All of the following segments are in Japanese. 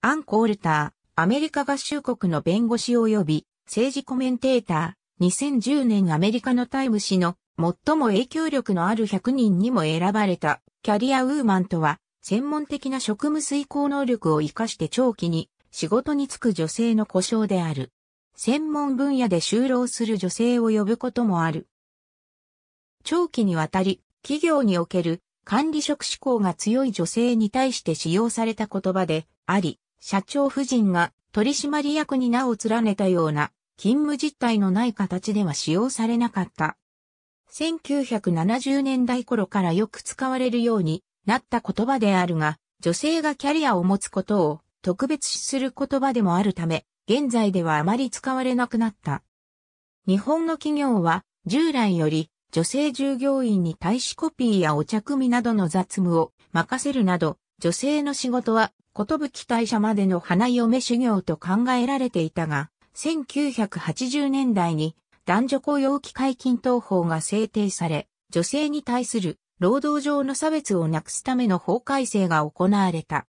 アン・コールター、アメリカ合衆国の弁護士及び政治コメンテーター、2010年アメリカのタイム誌の最も影響力のある100人にも選ばれたキャリアウーマンとは、専門的な職務遂行能力を活かして長期に仕事に就く女性の故障である。専門分野で就労する女性を呼ぶこともある。長期にわたり、企業における管理職志向が強い女性に対して使用された言葉であり、社長夫人が取締役に名を連ねたような勤務実態のない形では使用されなかった。1970年代頃からよく使われるようになった言葉であるが、女性がキャリアを持つことを特別視する言葉でもあるため、現在ではあまり使われなくなった。日本の企業は従来より女性従業員に対しコピーやお茶組などの雑務を任せるなど、女性の仕事はことぶき大社までの花嫁修行と考えられていたが、1980年代に男女雇用機解禁等法が制定され、女性に対する労働上の差別をなくすための法改正が行われた。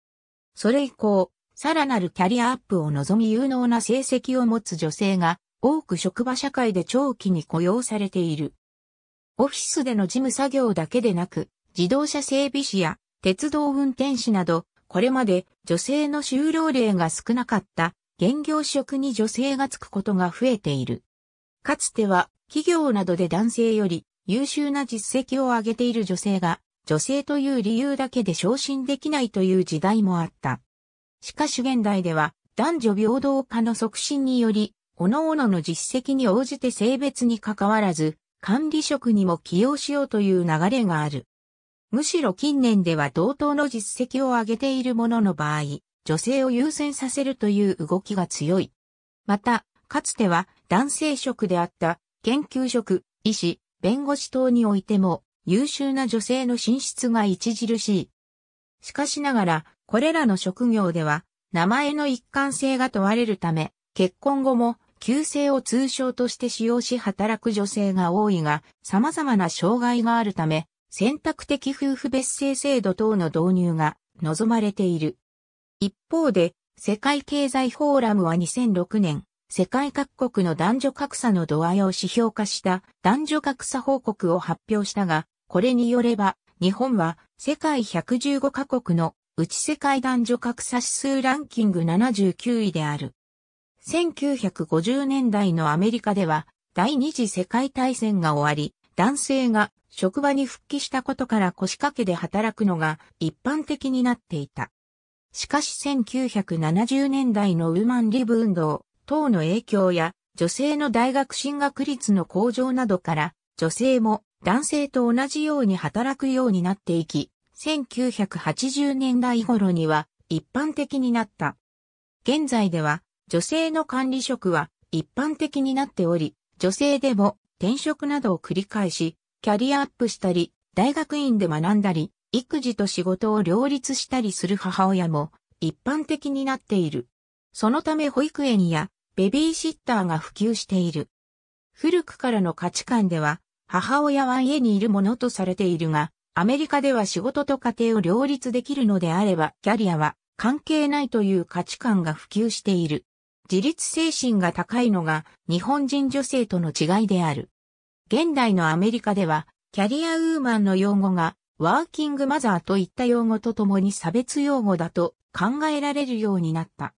それ以降、さらなるキャリアアップを望み有能な成績を持つ女性が多く職場社会で長期に雇用されている。オフィスでの事務作業だけでなく、自動車整備士や鉄道運転士などこれまで女性の就労例が少なかった現業職に女性がつくことが増えている。かつては企業などで男性より優秀な実績を上げている女性が女性という理由だけで昇進できないという時代もあった。しかし現代では男女平等化の促進により、各々の実績に応じて性別に関わらず、管理職にも起用しようという流れがある。むしろ近年では同等の実績を上げているものの場合、女性を優先させるという動きが強い。また、かつては男性職であった研究職、医師、弁護士等においても優秀な女性の進出が著しい。しかしながら、これらの職業では名前の一貫性が問われるため、結婚後も旧姓を通称として使用し働く女性が多いが、様々な障害があるため、選択的夫婦別姓制度等の導入が望まれている。一方で、世界経済フォーラムは2006年、世界各国の男女格差の度合いを指標化した男女格差報告を発表したが、これによれば、日本は世界115カ国の内世界男女格差指数ランキング79位である。1950年代のアメリカでは、第二次世界大戦が終わり、男性が職場に復帰したことから腰掛けで働くのが一般的になっていた。しかし1970年代のウーマンリブ運動等の影響や女性の大学進学率の向上などから女性も男性と同じように働くようになっていき、1980年代頃には一般的になった。現在では女性の管理職は一般的になっており、女性でも転職などを繰り返し、キャリアアップしたり、大学院で学んだり、育児と仕事を両立したりする母親も一般的になっている。そのため保育園やベビーシッターが普及している。古くからの価値観では、母親は家にいるものとされているが、アメリカでは仕事と家庭を両立できるのであれば、キャリアは関係ないという価値観が普及している。自立精神が高いのが日本人女性との違いである。現代のアメリカでは、キャリアウーマンの用語が、ワーキングマザーといった用語とともに差別用語だと考えられるようになった。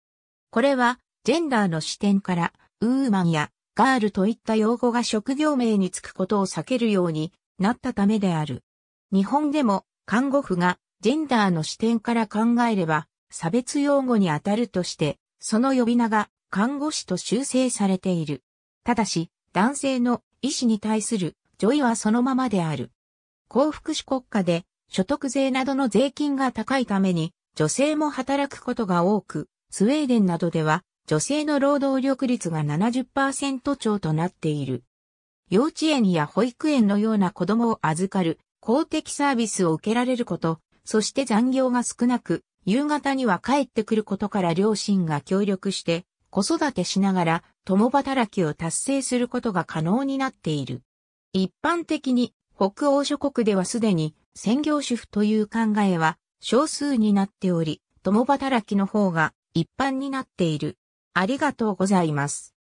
これは、ジェンダーの視点から、ウーマンやガールといった用語が職業名につくことを避けるようになったためである。日本でも、看護婦がジェンダーの視点から考えれば、差別用語に当たるとして、その呼び名が看護師と修正されている。ただし、男性の医師に対する女意はそのままである。幸福主国家で所得税などの税金が高いために女性も働くことが多く、スウェーデンなどでは女性の労働力率が70%超となっている。幼稚園や保育園のような子供を預かる公的サービスを受けられること、そして残業が少なく、夕方には帰ってくることから両親が協力して、子育てしながら共働きを達成することが可能になっている。一般的に北欧諸国ではすでに専業主婦という考えは少数になっており、共働きの方が一般になっている。ありがとうございます。